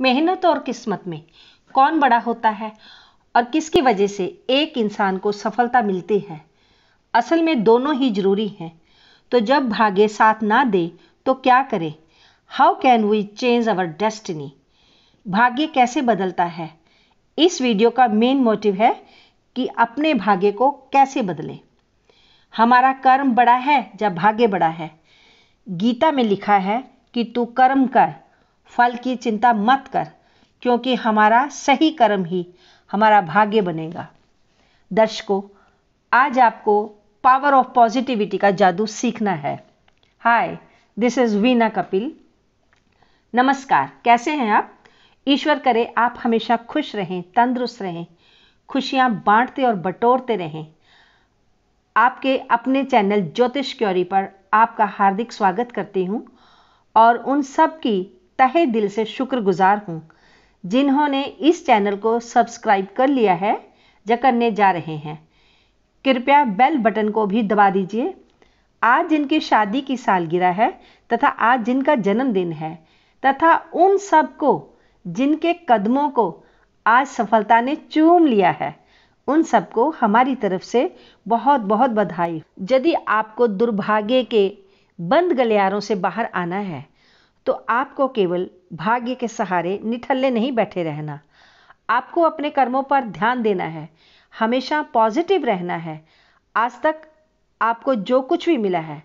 मेहनत और किस्मत में कौन बड़ा होता है और किसकी वजह से एक इंसान को सफलता मिलती है असल में दोनों ही जरूरी हैं तो जब भाग्य साथ ना दे तो क्या करें how can we change our destiny भाग्य कैसे बदलता है इस वीडियो का मेन मोटिव है कि अपने भाग्य को कैसे बदलें हमारा कर्म बड़ा है या भाग्य बड़ा है गीता में लिखा है कि तू कर्म कर फल की चिंता मत कर क्योंकि हमारा सही कर्म ही हमारा भाग्य बनेगा दर्शकों आज आपको पावर ऑफ पॉजिटिविटी का जादू सीखना है hi this is Veena Kapil नमस्कार कैसे हैं आप ईश्वर करे आप हमेशा खुश रहें तंदुरुस्त रहें खुशियां बांटते और बटोरते रहें आपके अपने चैनल ज्योतिष क्योरी पर आपका हार्दिक स्वागत करती हूं और उन सब की तहे दिल से शुक्रगुजार हूँ जिन्होंने इस चैनल को सब्सक्राइब कर लिया है या करने जा रहे हैं कृपया बेल बटन को भी दबा दीजिए आज जिनकी शादी की सालगिरह है तथा आज जिनका जन्मदिन है तथा उन सब को जिनके कदमों को आज सफलता ने चूम लिया है उन सबको हमारी तरफ से बहुत बहुत बधाई यदि आपको दुर्भाग्य के बंद गलियारों से बाहर आना है तो आपको केवल भाग्य के सहारे निठल्ले नहीं बैठे रहना आपको अपने कर्मों पर ध्यान देना है हमेशा पॉजिटिव रहना है आज तक आपको जो कुछ भी मिला है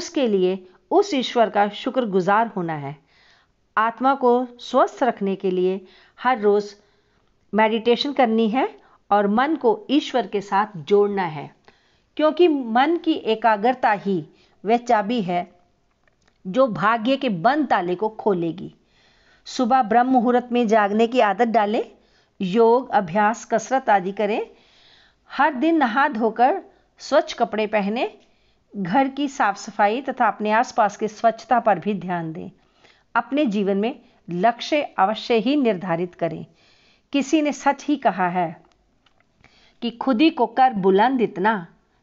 उसके लिए उस ईश्वर का शुक्रगुजार होना है आत्मा को स्वस्थ रखने के लिए हर रोज़ मेडिटेशन करनी है और मन को ईश्वर के साथ जोड़ना है क्योंकि मन की एकाग्रता ही वह चाबी है जो भाग्य के बंद ताले को खोलेगी सुबह ब्रह्म मुहूर्त में जागने की आदत डालें योग अभ्यास कसरत आदि करें हर दिन नहा धोकर स्वच्छ कपड़े पहने घर की साफ सफाई तथा अपने आसपास की स्वच्छता पर भी ध्यान दें अपने जीवन में लक्ष्य अवश्य ही निर्धारित करें किसी ने सच ही कहा है कि खुदी को कर बुलंद इतना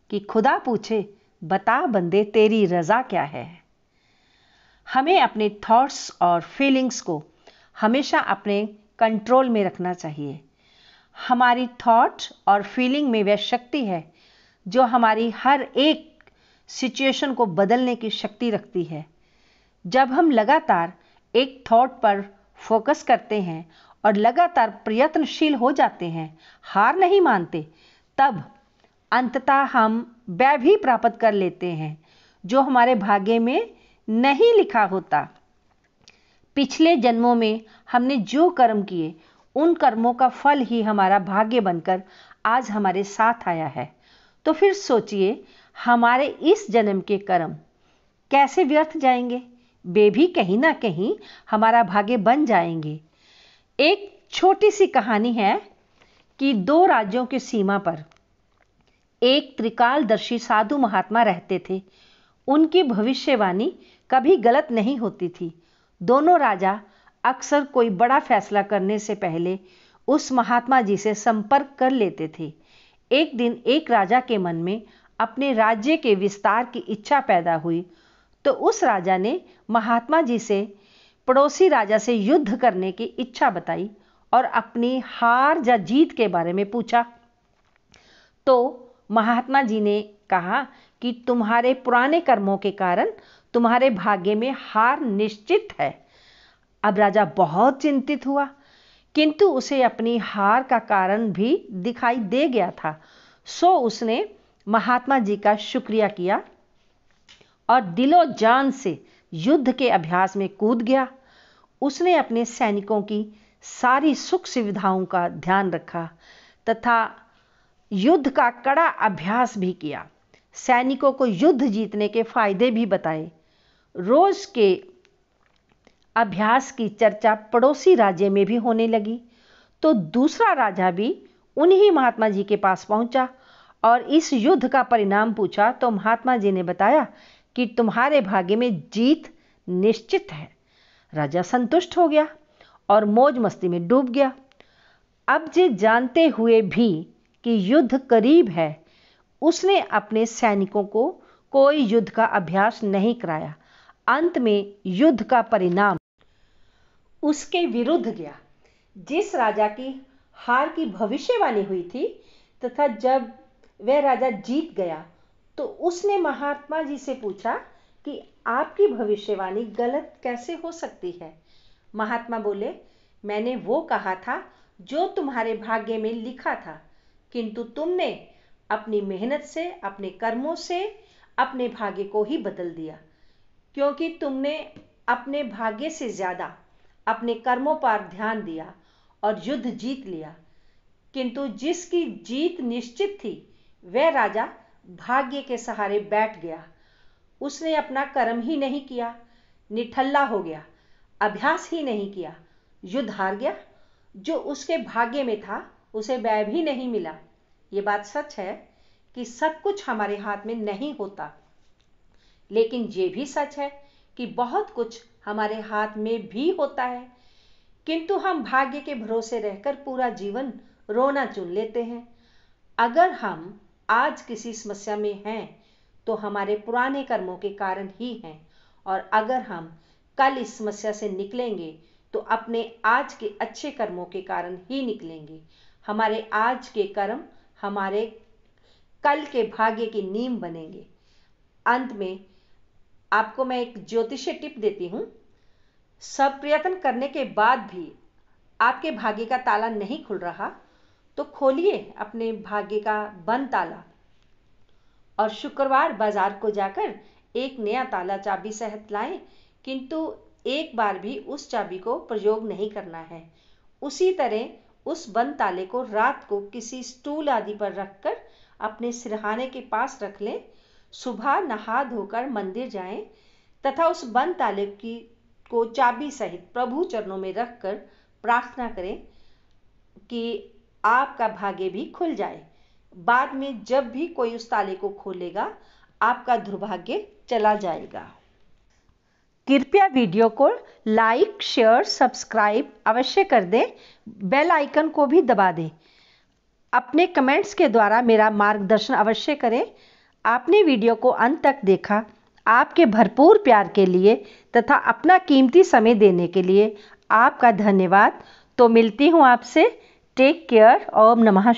कि खुदा पूछे बता बंदे तेरी रजा क्या है हमें अपने थॉट्स और फीलिंग्स को हमेशा अपने कंट्रोल में रखना चाहिए हमारी थॉट और फीलिंग में वह शक्ति है जो हमारी हर एक सिचुएशन को बदलने की शक्ति रखती है जब हम लगातार एक थॉट पर फोकस करते हैं और लगातार प्रयत्नशील हो जाते हैं हार नहीं मानते तब अंततः हम वह भी प्राप्त कर लेते हैं जो हमारे भाग्य में नहीं लिखा होता पिछले जन्मों में हमने जो कर्म किए उन कर्मों का फल ही हमारा भाग्य बनकर आज हमारे साथ आया है तो फिर सोचिए हमारे इस जन्म के कर्म कैसे व्यर्थ जाएंगे वे भी कहीं ना कहीं हमारा भाग्य बन जाएंगे एक छोटी सी कहानी है कि दो राज्यों की सीमा पर एक त्रिकालदर्शी साधु महात्मा रहते थे उनकी भविष्यवाणी कभी गलत नहीं होती थी दोनों राजा अक्सर कोई बड़ा फैसला करने से पहले उस महात्मा जी से संपर्क कर लेते थे एक दिन एक राजा के मन में अपने राज्य के विस्तार की इच्छा पैदा हुई तो उस राजा ने महात्मा जी से पड़ोसी राजा से युद्ध करने की इच्छा बताई और अपनी हार या जीत के बारे में पूछा तो महात्मा जी ने कहा कि तुम्हारे पुराने कर्मों के कारण तुम्हारे भाग्य में हार निश्चित है अब राजा बहुत चिंतित हुआ किंतु उसे अपनी हार का कारण भी दिखाई दे गया था सो उसने महात्मा जी का शुक्रिया किया और दिलो जान से युद्ध के अभ्यास में कूद गया उसने अपने सैनिकों की सारी सुख सुविधाओं का ध्यान रखा तथा युद्ध का कड़ा अभ्यास भी किया सैनिकों को युद्ध जीतने के फायदे भी बताए रोज के अभ्यास की चर्चा पड़ोसी राज्य में भी होने लगी तो दूसरा राजा भी उन्हीं महात्मा जी के पास पहुंचा और इस युद्ध का परिणाम पूछा तो महात्मा जी ने बताया कि तुम्हारे भाग्य में जीत निश्चित है राजा संतुष्ट हो गया और मौज मस्ती में डूब गया अब जे जानते हुए भी कि युद्ध करीब है उसने अपने सैनिकों को कोई युद्ध का अभ्यास नहीं कराया अंत में युद्ध का परिणाम उसके विरुद्ध गया जिस राजा की हार की भविष्यवाणी हुई थी तथा जब वह राजा जीत गया तो उसने महात्मा जी से पूछा कि आपकी भविष्यवाणी गलत कैसे हो सकती है महात्मा बोले मैंने वो कहा था जो तुम्हारे भाग्य में लिखा था किंतु तुमने अपनी मेहनत से अपने कर्मों से अपने भाग्य को ही बदल दिया क्योंकि तुमने अपने भाग्य से ज्यादा अपने कर्मों पर ध्यान दिया और युद्ध जीत लिया किंतु जिसकी जीत निश्चित थी वह राजा भाग्य के सहारे बैठ गया उसने अपना कर्म ही नहीं किया निठल्ला हो गया अभ्यास ही नहीं किया युद्ध हार गया जो उसके भाग्य में था उसे वह भी नहीं मिला ये बात सच है कि सब कुछ हमारे हाथ में नहीं होता लेकिन ये भी सच है कि बहुत कुछ हमारे हाथ में भी होता है किंतु हम भाग्य के भरोसे रहकर पूरा जीवन रोना चुन लेते हैं अगर हम आज किसी समस्या में हैं तो हमारे पुराने कर्मों के कारण ही हैं और अगर हम कल इस समस्या से निकलेंगे तो अपने आज के अच्छे कर्मों के कारण ही निकलेंगे हमारे आज के कर्म हमारे कल के भाग्य की नीम बनेंगे अंत में आपको मैं एक ज्योतिषीय टिप देती हूँ सब प्रयत्न करने के बाद भी आपके भाग्य का ताला नहीं खुल रहा तो खोलिए अपने भाग्य का बंद ताला और शुक्रवार बाजार को जाकर एक नया ताला चाबी सहित लाएं किंतु एक बार भी उस चाबी को प्रयोग नहीं करना है उसी तरह उस बंद ताले को रात को किसी स्टूल आदि पर रखकर अपने सिरहाने के पास रख लें सुबह नहा धोकर मंदिर जाएं तथा उस बंद ताले की को चाबी सहित प्रभु चरणों में रखकर प्रार्थना करें कि आपका भाग्य भी खुल जाए बाद में जब भी कोई उस ताले को खोलेगा आपका दुर्भाग्य चला जाएगा कृपया वीडियो को लाइक शेयर सब्सक्राइब अवश्य कर दें बेल आइकन को भी दबा दें अपने कमेंट्स के द्वारा मेरा मार्गदर्शन अवश्य करें आपने वीडियो को अंत तक देखा आपके भरपूर प्यार के लिए तथा अपना कीमती समय देने के लिए आपका धन्यवाद तो मिलती हूँ आपसे टेक केयर ओम नमः